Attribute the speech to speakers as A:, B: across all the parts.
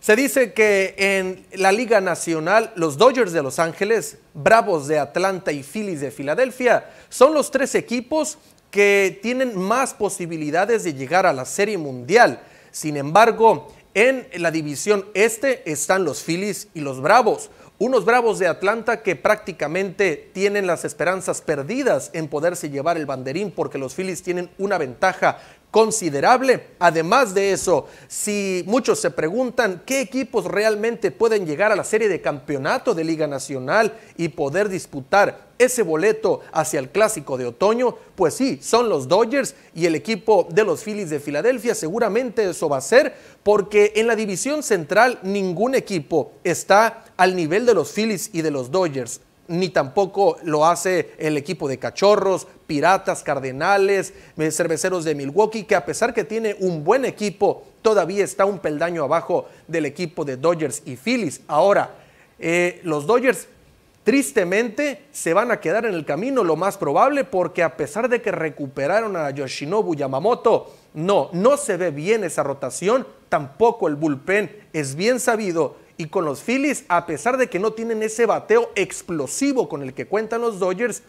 A: Se dice que en la Liga Nacional, los Dodgers de Los Ángeles, Bravos de Atlanta y Phillies de Filadelfia son los tres equipos que tienen más posibilidades de llegar a la Serie Mundial. Sin embargo, en la división este están los Phillies y los Bravos. Unos Bravos de Atlanta que prácticamente tienen las esperanzas perdidas en poderse llevar el banderín porque los Phillies tienen una ventaja considerable. Además de eso, si muchos se preguntan qué equipos realmente pueden llegar a la serie de campeonato de Liga Nacional y poder disputar ese boleto hacia el clásico de otoño, pues sí, son los Dodgers y el equipo de los Phillies de Filadelfia. Seguramente eso va a ser porque en la división central ningún equipo está al nivel de los Phillies y de los Dodgers ni tampoco lo hace el equipo de Cachorros, Piratas, Cardenales, eh, Cerveceros de Milwaukee, que a pesar que tiene un buen equipo, todavía está un peldaño abajo del equipo de Dodgers y Phillies. Ahora, eh, los Dodgers tristemente se van a quedar en el camino lo más probable porque a pesar de que recuperaron a Yoshinobu Yamamoto, no, no se ve bien esa rotación, tampoco el bullpen es bien sabido y con los Phillies, a pesar de que no tienen ese bateo explosivo con el que cuentan los Dodgers,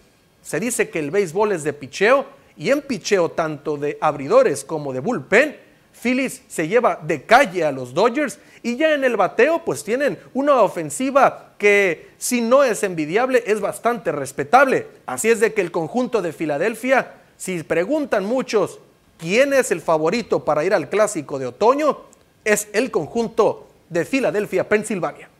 A: se dice que el béisbol es de picheo y en picheo tanto de abridores como de bullpen, Phillies se lleva de calle a los Dodgers y ya en el bateo pues tienen una ofensiva que si no es envidiable es bastante respetable. Así es de que el conjunto de Filadelfia, si preguntan muchos quién es el favorito para ir al clásico de otoño, es el conjunto de Filadelfia, Pensilvania.